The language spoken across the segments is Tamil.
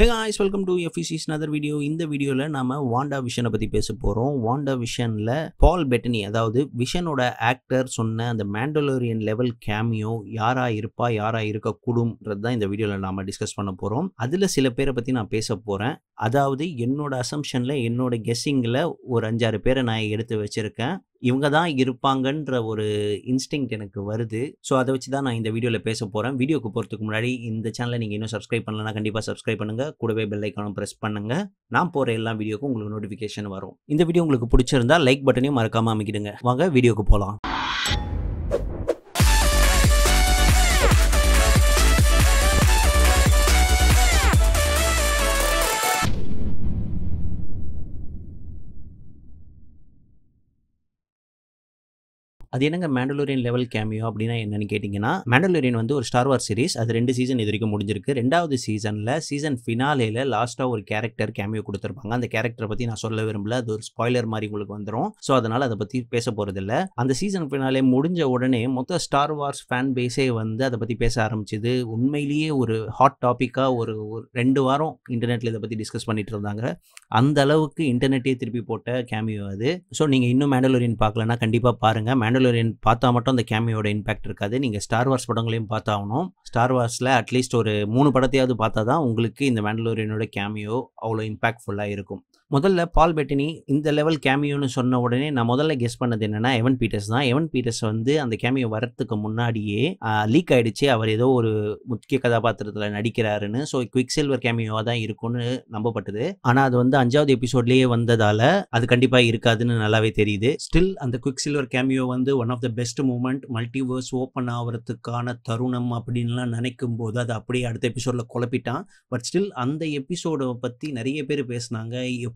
ஹே ஹாய்ஸ் வெல்கம் டு எஃபிசிஸ் நதர் வீடியோ இந்த வீடியோவில் நம்ம வாண்டா விஷனை பற்றி பேச போகிறோம் வாண்டா விஷனில் பால் பெட்டனி அதாவது விஷனோட ஆக்டர் சொன்ன அந்த மேண்டலோரியன் லெவல் கேமியோ யாராக இருப்பா யாராக இருக்கக்கூடும்ன்றது தான் இந்த வீடியோவில் நாம் டிஸ்கஸ் பண்ண போகிறோம் அதில் சில பேரை பற்றி நான் பேச போகிறேன் அதாவது என்னோட அசம்ஷனில் என்னோட கெஸ்ஸிங்கில் ஒரு அஞ்சாறு பேரை நான் எடுத்து வச்சுருக்கேன் இவங்க தான் இருப்பாங்கன்ற ஒரு இன்ஸ்டிங் எனக்கு வருது ஸோ அதை வச்சு தான் நான் இந்த வீடியோவில் பேச போகிறேன் வீடியோக்கு போகிறதுக்கு முன்னாடி இந்த சேனலை நீங்கள் இன்னும் சப்ஸ்கிரைப் பண்ணலன்னா கண்டிப்பாக சப்ஸ்கிரைப் பண்ணுங்கள் கூடவே பெல் ஐக்கானும் ப்ரெஸ் பண்ணுங்கள் நான் போகிற எல்லா வீடியோக்கும் உங்களுக்கு நோட்டிஃபிகேஷன் வரும் இந்த வீடியோ உங்களுக்கு பிடிச்சிருந்தா லைக் பட்டனையும் மறக்காமல் அமைக்கிடுங்க வாங்க வீடியோக்கு போகலாம் அது என்னங்க மேண்டலூரியன் லெவல் கேமியோ அப்படின்னா என்னன்னு கேட்டிங்கன்னா மேண்டலோரியன் வந்து ஒரு ஸ்டார் வார் சீரிஸ் அது ரெண்டு சீசன் இது வரைக்கும் முடிஞ்சிருக்கு ரெண்டாவது சீசனில் சீசன் ஃபினாலேயில் லாஸ்ட்டாக ஒரு கேரக்டர் கேமியோ கொடுத்துருப்பாங்க அந்த கேரக்டரை பற்றி நான் சொல்ல விரும்பல அது ஒரு ஸ்பாய்லர் மாதிரி உங்களுக்கு வந்துடும் ஸோ அதனால் அதை பற்றி பேச போகிறதில்ல அந்த சீசன் ஃபினாலே முடிஞ்ச உடனே மொத்த ஸ்டார் வார்ஸ் ஃபேன் பேஸே வந்து அதை பற்றி பேச ஆரம்பிச்சது உண்மையிலேயே ஒரு ஹாட் டாப்பிக்காக ஒரு ரெண்டு வாரம் இன்டர்நெட்டில் இதை பற்றி டிஸ்கஸ் பண்ணிட்டு இருந்தாங்க அந்த அளவுக்கு இன்டர்நெட்டே திருப்பி போட்ட கேமியோ அது ஸோ நீங்கள் இன்னும் மேண்டலோரியன் பார்க்கலன்னா கண்டிப்பாக பாருங்கள் மேண்டல் ட்ரெய்லர் பார்த்தா மட்டும் அந்த கேமியோட இம்பாக்ட் இருக்காது நீங்கள் ஸ்டார் வார்ஸ் படங்களையும் பார்த்தாகணும் ஸ்டார் வார்ஸில் அட்லீஸ்ட் ஒரு மூணு படத்தையாவது பார்த்தா தான் உங்களுக்கு இந்த மேண்டலோரியனோட கேமியோ அவ்வளோ இம்பாக்ட்ஃபுல்லாக இருக்கும் முதல்ல பால் பெட்டினி இந்த லெவல் கேமியோன்னு சொன்ன உடனே நான் முதல்ல கெஸ் பண்ணது என்னென்னா எவன் பீட்டர்ஸ் தான் எவன் பீட்டர்ஸ் வந்து அந்த கேமியோ வரத்துக்கு முன்னாடியே லீக் ஆகிடுச்சு அவர் ஏதோ ஒரு முக்கிய கதாபாத்திரத்தில் நடிக்கிறாருன்னு ஸோ குவிக் சில்வர் கேமியோவாக தான் இருக்கும்னு நம்பப்பட்டது ஆனால் அது வந்து அஞ்சாவது எபிசோட்லேயே வந்ததால் அது கண்டிப்பாக இருக்காதுன்னு நல்லாவே தெரியுது ஸ்டில் அந்த குவிக் சில்வர் கேமியோ வந்து one of the best moment multiverse open ஆகிறதுக்கான தருணம் அப்படின்லாம் நினைக்கும் போது அது அப்படியே அடுத்த எபிசோடில் குழப்பிட்டான் பட் ஸ்டில் அந்த எபிசோடை பற்றி நிறைய பேர் பேசினாங்க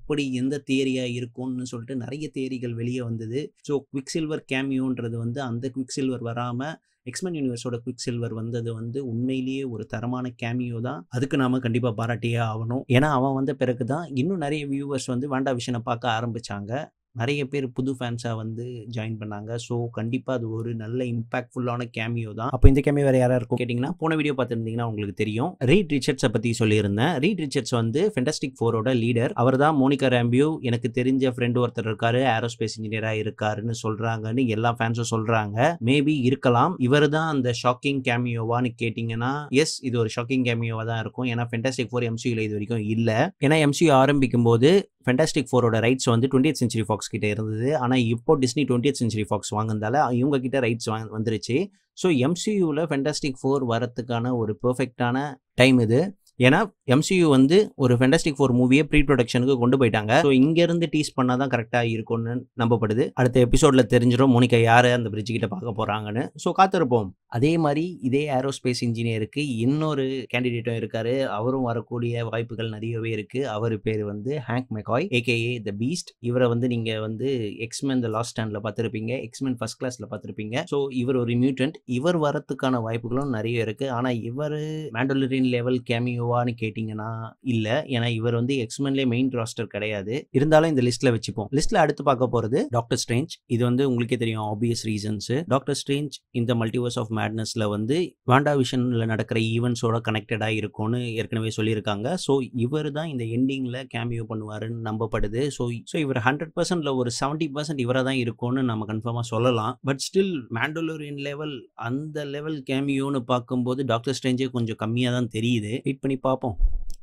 எப்படி எந்த தேரியா இருக்கும்னு சொல்லிட்டு நிறைய தேரிகள் வெளியே வந்தது ஸோ குவிக் சில்வர் கேமியோன்றது வந்து அந்த குவிக் சில்வர் வராமல் எக்ஸ்மென் யூனிவர்ஸோட குவிக் சில்வர் வந்தது வந்து உண்மையிலேயே ஒரு தரமான கேமியோ தான் அதுக்கு நாம கண்டிப்பாக பாராட்டியே ஆகணும் ஏன்னா அவன் வந்த பிறகு தான் இன்னும் நிறைய வியூவர்ஸ் வந்து வேண்டா விஷனை பார்க்க ஆரம்பித்தாங்க நிறைய பேர் புது ஃபேன்ஸாக வந்து ஜாயின் பண்ணாங்க ஸோ கண்டிப்பாக அது ஒரு நல்ல இம்பாக்ட்ஃபுல்லான கேமியோ தான் அப்போ இந்த கேமியோ வேறு யாராக இருக்கும் கேட்டிங்கன்னா போன வீடியோ பார்த்துருந்தீங்கன்னா உங்களுக்கு தெரியும் ரீட் ரிச்சர்ட்ஸை பற்றி சொல்லியிருந்தேன் ரீட் ரிச்சர்ட்ஸ் வந்து ஃபென்டாஸ்டிக் ஃபோரோட லீடர் அவர் தான் மோனிகா ரேம்பியூ எனக்கு தெரிஞ்ச ஃப்ரெண்டு ஒருத்தர் இருக்காரு ஏரோஸ்பேஸ் இன்ஜினியராக இருக்காருன்னு சொல்கிறாங்கன்னு எல்லா ஃபேன்ஸும் சொல்கிறாங்க மேபி இருக்கலாம் இவர் தான் அந்த ஷாக்கிங் கேமியோவான்னு கேட்டிங்கன்னா எஸ் இது ஒரு ஷாக்கிங் கேமியோவாக தான் இருக்கும் ஏன்னா ஃபென்டாஸ்டிக் ஃபோர் எம்சியூவில் இது வரைக்கும் இல்லை ஏன்னா எம்சியூ ஆரம்பிக்கும் போது ஃபென்டாஸ்டிக் ஃபோரோட ரைட்ஸ் வந்து டுவெண்ட்டி சென்ச்சுரி ஃபாக்ஸ் கிட்ட இருந்தது ஆனால் இப்போ டிஸ்னி டுவெண்ட்டி சென்ச்சுரி ஃபாக்ஸ் வாங்கினால இவங்க கிட்ட ரைட்ஸ் வாங்க வந்துருச்சு ஸோ எம்சியூவில் ஃபென்டாஸ்டிக் ஃபோர் வரத்துக்கான ஒரு பெர்ஃபெக்டான டைம் இது ஏன்னா எம்சியூ வந்து ஒரு ஃபெண்டாஸ்டிக் ஃபோர் மூவியை ப்ரீ ப்ரொடக்ஷனுக்கு கொண்டு போயிட்டாங்க ஸோ இங்கேருந்து டீஸ் பண்ணால் தான் கரெக்டாக இருக்கும்னு நம்பப்படுது அடுத்த எபிசோடில் தெரிஞ்சிடும் மோனிகா யார் அந்த பிரிட்ஜ் கிட்ட பார்க்க போகிறாங்கன்னு ஸோ காத்திருப்போம் அதே மாதிரி இதே ஏரோஸ்பேஸ் இன்ஜினியருக்கு இன்னொரு கேண்டிடேட்டும் இருக்காரு அவரும் வரக்கூடிய வாய்ப்புகள் நிறையவே இருக்கு அவர் பேர் வந்து Hank McCoy AKA the beast இவரை வந்து நீங்க வந்து எக்ஸ்மென் த லாஸ்ட் ஸ்டாண்டில் பார்த்துருப்பீங்க எக்ஸ்மென் ஃபர்ஸ்ட் கிளாஸ்ல பார்த்துருப்பீங்க ஸோ இவர் ஒரு மியூட்டன்ட் இவர் வரத்துக்கான வாய்ப்புகளும் நிறைய இருக்கு ஆனால் இவர் மேண்டோலரின் லெவல் கேமியோ வருவான்னு கேட்டிங்கன்னா இல்லை ஏன்னா இவர் வந்து எக்ஸ்மென்லேயே மெயின் ராஸ்டர் கிடையாது இருந்தாலும் இந்த லிஸ்ட்டில் வச்சுப்போம் லிஸ்ட்டில் அடுத்து பார்க்க போகிறது டாக்டர் ஸ்ட்ரேஞ்ச் இது வந்து உங்களுக்கே தெரியும் ஆப்வியஸ் ரீசன்ஸு டாக்டர் ஸ்ட்ரேஞ்ச் இந்த மல்டிவர்ஸ் ஆஃப் மேட்னஸில் வந்து வாண்டா விஷனில் நடக்கிற ஈவெண்ட்ஸோட கனெக்டடாக இருக்கும்னு ஏற்கனவே சொல்லியிருக்காங்க ஸோ இவர் தான் இந்த எண்டிங்கில் கேமியோ பண்ணுவாருன்னு நம்பப்படுது ஸோ ஸோ இவர் ஹண்ட்ரட் பர்சன்ட்ல ஒரு செவன்ட்டி பர்சன்ட் இவராக தான் இருக்கும்னு நம்ம கன்ஃபார்மாக சொல்லலாம் பட் ஸ்டில் மேண்டோலோரியன் லெவல் அந்த லெவல் கேமியோன்னு பார்க்கும்போது டாக்டர் ஸ்ட்ரேஞ்சே கொஞ்சம் கம்மியாக தான் தெரியுது வெயிட் பண்ணி பண்ணி பார்ப்போம்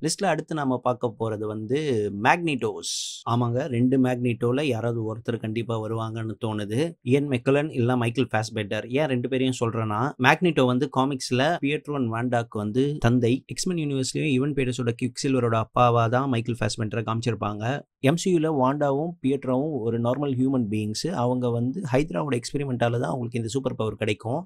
லிஸ்ட்டில் அடுத்து நம்ம பார்க்க போகிறது வந்து மேக்னிட்டோஸ் ஆமாங்க ரெண்டு மேக்னிட்டோல யாராவது ஒருத்தர் கண்டிப்பாக வருவாங்கன்னு தோணுது ஏன் மெக்கலன் இல்லை மைக்கேல் பெட்டர் ஏன் ரெண்டு பேரையும் சொல்கிறேன்னா மேக்னிட்டோ வந்து காமிக்ஸில் பியட்ரோன் வாண்டாக்கு வந்து தந்தை எக்ஸ்மென் யூனிவர்ஸ்லயும் ஈவன் பேடஸோட கிக் சில்வரோட அப்பாவாக தான் மைக்கேல் பெட்டரை காமிச்சிருப்பாங்க எம்சியூல வாண்டாவும் பியட்ராவும் ஒரு நார்மல் ஹியூமன் பீயிங்ஸு அவங்க வந்து ஹைதராவோட எக்ஸ்பெரிமெண்டால தான் அவங்களுக்கு இந்த சூப்பர் பவர் கிடைக்கும்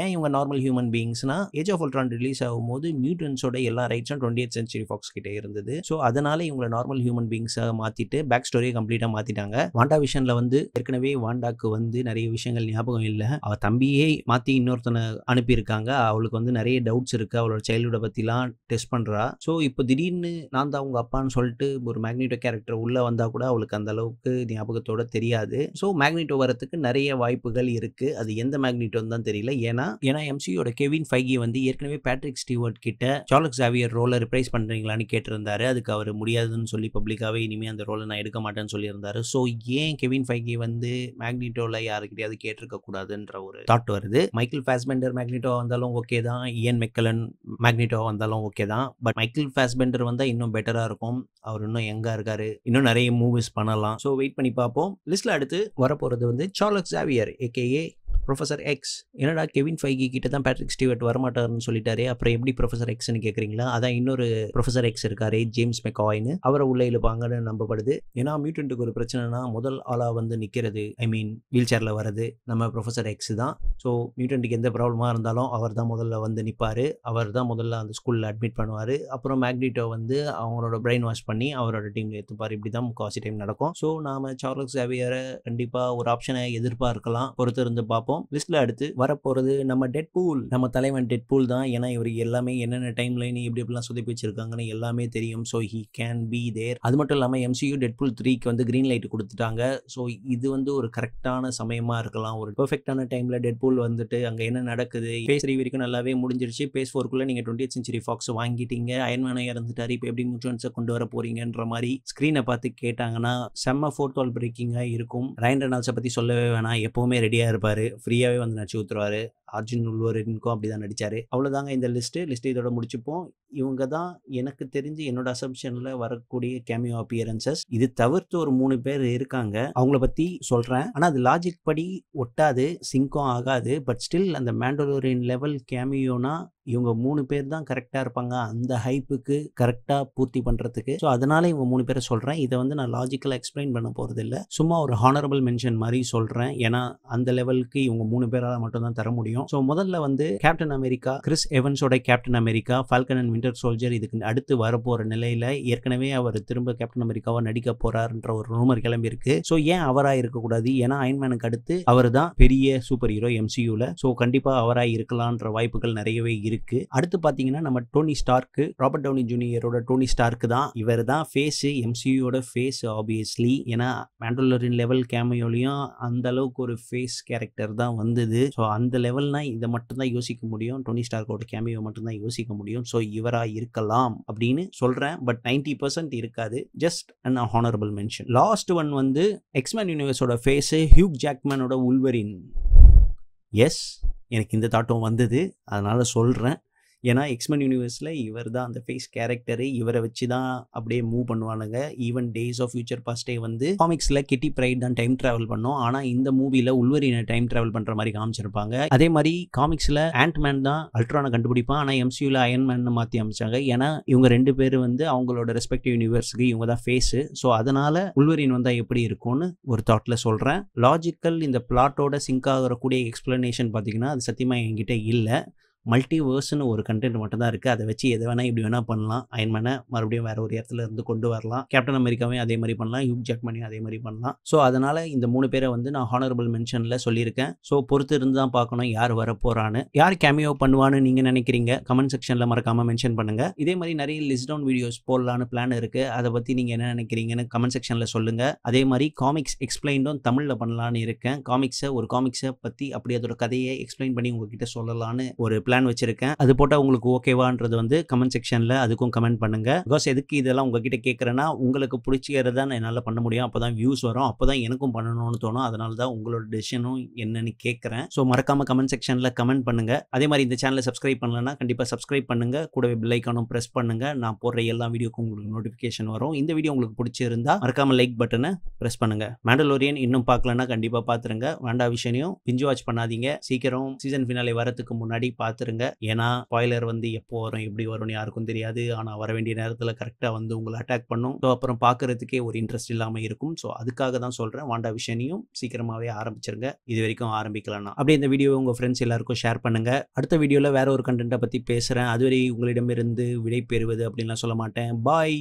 ஏன் இவங்க நார்மல் ஹியூமன் பீயிங்ஸ்னா ஏஜ் ஆஃப் அல்ட்ரான் ரிலீஸ் ஆகும்போது மியூட்டன்ஸோட எல்லா ரைட்ஸும் டுவெண்ட்டி எய்த் சென்ச்சுரி ஃபாக்ஸ் கிட்டே இருந்தது ஸோ அதனால இவங்களை நார்மல் ஹியூமன் பீங்ஸாக மாற்றிட்டு பேக் ஸ்டோரியை கம்ப்ளீட்டாக மாற்றிட்டாங்க வாண்டா விஷனில் வந்து ஏற்கனவே வாண்டாக்கு வந்து நிறைய விஷயங்கள் ஞாபகம் இல்லை அவள் தம்பியே மாற்றி இன்னொருத்தனை அனுப்பியிருக்காங்க அவளுக்கு வந்து நிறைய டவுட்ஸ் இருக்கு அவளோட சைல்டுஹுட பற்றிலாம் டெஸ்ட் பண்ணுறா ஸோ இப்போ திடீர்னு நான் தான் அவங்க அப்பான்னு சொல்லிட்டு ஒரு மேக்னெட்டோ கேரக்டர் உள்ளே வந்தால் கூட அவளுக்கு அந்த அளவுக்கு ஞாபகத்தோட தெரியாது ஸோ மேக்னேட்டோ வரத்துக்கு நிறைய வாய்ப்புகள் இருக்குது அது எந்த மேக்னெட்டோன்னு தான் தெரியல ஏன்னா ஏன்னா எம்சியோட கெவின் ஃபைகி வந்து ஏற்கனவே பேட்ரிக் ஸ்டீவர்ட் கிட்ட சார்லக் ஜாவியர் ரோலை ரிப்ரைஸ் பண்ணுறீங்க பண்ணுறீங்களான்னு கேட்டிருந்தாரு அதுக்கு அவர் முடியாதுன்னு சொல்லி பப்ளிக்காகவே இனிமேல் அந்த ரோலை நான் எடுக்க மாட்டேன்னு சொல்லியிருந்தாரு ஸோ ஏன் கெவின் ஃபைகி வந்து மேக்னிட்டோவில் யாருக்கிட்டையாவது கேட்டிருக்கக்கூடாதுன்ற ஒரு தாட் வருது மைக்கேல் ஃபேஸ்பெண்டர் மேக்னிட்டோ வந்தாலும் ஓகே தான் இஎன் மெக்கலன் மேக்னிட்டோ வந்தாலும் ஓகே தான் பட் மைக்கேல் ஃபேஸ்பெண்டர் வந்தால் இன்னும் பெட்டராக இருக்கும் அவர் இன்னும் எங்காக இருக்காரு இன்னும் நிறைய மூவிஸ் பண்ணலாம் ஸோ வெயிட் பண்ணி பார்ப்போம் லிஸ்ட்டில் அடுத்து வரப்போகிறது வந்து Charles Xavier AKA professor X என்னடா கெவின் ஃபைகி கிட்ட தான் பேட்ரிக் ஸ்டீவர்ட் வரமாட்டாருன்னு சொல்லிட்டாரு அப்புறம் எப்படி ப்ரொஃபஸர் எக்ஸ்னு கேட்குறீங்களா அதான் இன்னொரு ப்ரொஃபஸர் எக்ஸ் இருக்காரு ஜேம்ஸ் மெக்காயின்னு அவரை உள்ள இழுப்பாங்கன்னு நம்பப்படுது ஏன்னா மியூட்டன்ட்டுக்கு ஒரு பிரச்சனைனா முதல் ஆளாக வந்து நிற்கிறது ஐ மீன் வீல் சேரில் வரது நம்ம ப்ரொஃபஸர் எக்ஸ் தான் ஸோ மியூட்டன்ட்டுக்கு எந்த ப்ராப்ளமாக இருந்தாலும் அவர் தான் முதல்ல வந்து நிற்பார் அவர் தான் முதல்ல அந்த ஸ்கூலில் அட்மிட் பண்ணுவார் அப்புறம் மேக்னிட்டோ வந்து அவங்களோட பிரெயின் வாஷ் பண்ணி அவரோட டீம் எடுத்துப்பார் இப்படி தான் முக்கால்வாசி டைம் நடக்கும் ஸோ நாம் சார்லஸ் சேவியரை கண்டிப்பாக ஒரு ஆப்ஷனை எதிர்பார்க்கலாம் பொறுத்திருந்து பார்ப்போம் படம் லிஸ்ட்டில் அடுத்து வரப்போகிறது நம்ம டெட் பூல் நம்ம தலைவன் டெட் பூல் தான் ஏன்னா இவருக்கு எல்லாமே என்னென்ன டைம் லைன் எப்படி எப்படிலாம் சுதப்பி வச்சிருக்காங்கன்னு எல்லாமே தெரியும் so he can be there அது மட்டும் இல்லாமல் எம்சியூ டெட் பூல் த்ரீக்கு வந்து க்ரீன் லைட் கொடுத்துட்டாங்க ஸோ இது வந்து ஒரு கரெக்டான சமயமாக இருக்கலாம் ஒரு பெர்ஃபெக்டான டைமில் டெட் பூல் வந்துட்டு அங்கே என்ன நடக்குது பேஸ் த்ரீ வரைக்கும் நல்லாவே முடிஞ்சிருச்சு பேஸ் ஃபோருக்குள்ளே நீங்கள் டுவெண்ட்டி சென்ச்சுரி ஃபாக்ஸ் வாங்கிட்டீங்க அயன்மேனை இறந்துட்டார் இப்போ எப்படி மியூச்சுவன்ஸை கொண்டு வர போகிறீங்கன்ற மாதிரி ஸ்க்ரீனை பார்த்து கேட்டாங்கன்னா செம்ம ஃபோர்த் வால் பிரேக்கிங்காக இருக்கும் ரயன் ரெனால்ஸை பற்றி சொல்லவே வேணாம் எப்போவுமே ரெடியாக இருப்பார் ஃப்ரீயாகவே வந்து நச்சு ஊற்றுவார் அர்ஜுன் உள்வரனுக்கும் அப்படி தான் நடித்தார் அவ்வளோதாங்க இந்த லிஸ்ட்டு லிஸ்ட்டு இதோட முடிச்சுப்போம் இவங்க தான் எனக்கு தெரிஞ்சு என்னோட அசம்ஷனில் வரக்கூடிய கேமியோ அப்பியரன்சஸ் இது தவிர்த்து ஒரு மூணு பேர் இருக்காங்க அவங்கள பற்றி சொல்கிறேன் ஆனால் அது லாஜிக் படி ஒட்டாது சிங்கும் ஆகாது பட் ஸ்டில் அந்த மேண்டோலோரியன் லெவல் கேமியோனா இவங்க மூணு பேர் தான் கரெக்டாக இருப்பாங்க அந்த ஹைப்புக்கு கரெக்டாக பூர்த்தி பண்ணுறதுக்கு ஸோ அதனால இவங்க மூணு பேரை சொல்கிறேன் இதை வந்து நான் லாஜிக்கலாக எக்ஸ்பிளைன் பண்ண போகிறது இல்லை சும்மா ஒரு ஹானரபிள் மென்ஷன் மாதிரி சொல்கிறேன் ஏன்னா அந்த லெவலுக்கு இவங்க மூணு பேரால் மட்டும்தான் தர முடியும் தெரியும் ஸோ முதல்ல வந்து கேப்டன் அமெரிக்கா கிறிஸ் எவன்ஸோட captain America falcon and winter soldier இதுக்கு அடுத்து வரப்போகிற நிலையில் ஏற்கனவே அவர் திரும்ப கேப்டன் அமெரிக்காவாக நடிக்க போறாருன்ற ஒரு ரூமர் கிளம்பி இருக்கு ஸோ ஏன் அவராக இருக்கக்கூடாது ஏன்னா அயன்மேனுக்கு அடுத்து அவர் தான் பெரிய சூப்பர் ஹீரோ எம்சியூவில் ஸோ கண்டிப்பாக அவராக இருக்கலான்ற வாய்ப்புகள் நிறையவே இருக்கு அடுத்து பார்த்தீங்கன்னா நம்ம டோனி ஸ்டார்க்கு ராபர்ட் டவுனி ஜூனியரோட டோனி ஸ்டார்க்கு தான் இவர் தான் ஃபேஸு எம்சியூட ஃபேஸ் ஆப்வியஸ்லி ஏன்னா மேண்டோலரின் லெவல் கேமையோலையும் அந்த அளவுக்கு ஒரு ஃபேஸ் கேரக்டர் தான் வந்தது ஸோ அந்த லெவல் ஆள்னா இதை மட்டும்தான் யோசிக்க முடியும் டோனி ஸ்டார்க்கோட கேமியோ மட்டும்தான் யோசிக்க முடியும் ஸோ இவராக இருக்கலாம் அப்படின்னு சொல்கிறேன் பட் நைன்டி பர்சன்ட் இருக்காது just and honourable mention last one வந்து எக்ஸ்மேன் யூனிவர்ஸோட ஃபேஸு ஹியூக் ஜாக்மேனோட உல்வரின் எஸ் எனக்கு இந்த தாட்டம் வந்தது அதனால் சொல்கிறேன் ஏன்னா எக்ஸ்மன் யூனிவர்ஸில் இவர் தான் அந்த ஃபேஸ் கேரக்டரு இவரை வச்சு தான் அப்படியே மூவ் பண்ணுவானுங்க ஈவன் டேஸ் ஆஃப் ஃபியூச்சர் பாஸ்டே வந்து காமிக்ஸில் கிட்டி பிரைட் தான் டைம் ட்ராவல் பண்ணோம் ஆனால் இந்த மூவியில் உள்வரினை டைம் ட்ராவல் பண்ணுற மாதிரி காமிச்சிருப்பாங்க அதே மாதிரி காமிக்ஸில் ஆண்ட்மேன் தான் அல்ட்ரானை கண்டுபிடிப்பான் ஆனால் எம்சியூவில் மேன் மாற்றி அமைச்சாங்க ஏன்னா இவங்க ரெண்டு பேர் வந்து அவங்களோட ரெஸ்பெக்டிவ் யூனிவர்ஸுக்கு இவங்க தான் ஃபேஸு ஸோ அதனால் உள்வரின் வந்தால் எப்படி இருக்கும்னு ஒரு தாட்டில் சொல்கிறேன் லாஜிக்கல் இந்த பிளாட்டோட சிங்க் ஆகிறக்கூடிய எக்ஸ்பிளனேஷன் பார்த்தீங்கன்னா அது சத்தியமாக என்கிட்ட இல்லை மல்டிவேர்ஸ்னு ஒரு கண்டென்ட் மட்டும் தான் இருக்குது அதை வச்சு எது வேணால் இப்படி வேணால் பண்ணலாம் அயன்மேனை மறுபடியும் வேறு ஒரு இடத்துல இருந்து கொண்டு வரலாம் கேப்டன் அமெரிக்காவையும் அதே மாதிரி பண்ணலாம் யூக் பண்ணி அதே மாதிரி பண்ணலாம் ஸோ அதனால் இந்த மூணு பேரை வந்து நான் ஹானரபிள் மென்ஷனில் சொல்லியிருக்கேன் ஸோ பொறுத்து இருந்து தான் பார்க்கணும் யார் வர போகிறான்னு யார் கேமியோ பண்ணுவான்னு நீங்கள் நினைக்கிறீங்க கமெண்ட் செக்ஷனில் மறக்காமல் மென்ஷன் பண்ணுங்கள் இதே மாதிரி நிறைய லிஸ்ட் டவுன் வீடியோஸ் போடலான்னு பிளான் இருக்குது அதை பற்றி நீங்கள் என்ன நினைக்கிறீங்கன்னு கமெண்ட் செக்ஷனில் சொல்லுங்கள் அதே மாதிரி காமிக்ஸ் எக்ஸ்பிளைண்டும் தமிழில் பண்ணலான்னு இருக்கேன் காமிக்ஸை ஒரு காமிக்ஸை பற்றி அப்படி அதோட கதையை எக்ஸ்பிளைன் பண்ணி உங்ககிட்ட சொல்லலான்னு ஒரு பிளான் வச்சிருக்கேன் அது போட்டால் உங்களுக்கு ஓகேவான்றது வந்து கமெண்ட் செக்ஷனில் அதுக்கும் கமெண்ட் பண்ணுங்க பிகாஸ் எதுக்கு இதெல்லாம் உங்ககிட்ட கேட்குறேன்னா உங்களுக்கு பிடிச்சிக்கிறது தான் என்னால் பண்ண முடியும் அப்போ தான் வியூஸ் வரும் அப்போ தான் எனக்கும் பண்ணணும்னு தோணும் அதனால தான் உங்களோட டெசிஷனும் என்னன்னு கேட்குறேன் ஸோ மறக்காமல் கமெண்ட் செக்ஷனில் கமெண்ட் பண்ணுங்க அதே மாதிரி இந்த சேனலை சப்ஸ்கிரைப் பண்ணலன்னா கண்டிப்பாக சப்ஸ்கிரைப் பண்ணுங்க கூடவே பில்லைக்கானும் ப்ரெஸ் பண்ணுங்க நான் போடுற எல்லா வீடியோக்கும் உங்களுக்கு நோட்டிஃபிகேஷன் வரும் இந்த வீடியோ உங்களுக்கு பிடிச்சிருந்தா மறக்காம லைக் பட்டனை ப்ரெஸ் பண்ணுங்க மேண்டலோரியன் இன்னும் பார்க்கலன்னா கண்டிப்பாக பார்த்துருங்க வேண்டா விஷயம் பிஞ்சு வாட்ச் பண்ணாதீங்க சீக்கிரம் சீசன் ஃபினாலே வரத்துக்கு முன்னாடி பார்த்து பார்த்துருங்க ஏன்னா ஸ்பாய்லர் வந்து எப்போ வரும் எப்படி வரும்னு யாருக்கும் தெரியாது ஆனால் வர வேண்டிய நேரத்தில் கரெக்டாக வந்து உங்களை அட்டாக் பண்ணும் ஸோ அப்புறம் பார்க்குறதுக்கே ஒரு இன்ட்ரெஸ்ட் இல்லாமல் இருக்கும் ஸோ அதுக்காக தான் சொல்கிறேன் வாண்டா விஷயனையும் சீக்கிரமாகவே ஆரம்பிச்சிருங்க இது வரைக்கும் ஆரம்பிக்கலாம்னா அப்படியே இந்த வீடியோ உங்கள் ஃப்ரெண்ட்ஸ் எல்லாருக்கும் ஷேர் பண்ணுங்கள் அடுத்த வீடியோவில் வேற ஒரு கண்டென்ட்டை பற்றி பேசுகிறேன் அதுவரை உங்களிடமிருந்து விடை பெறுவது அப்படின்லாம் சொல்ல மாட்டேன் பாய்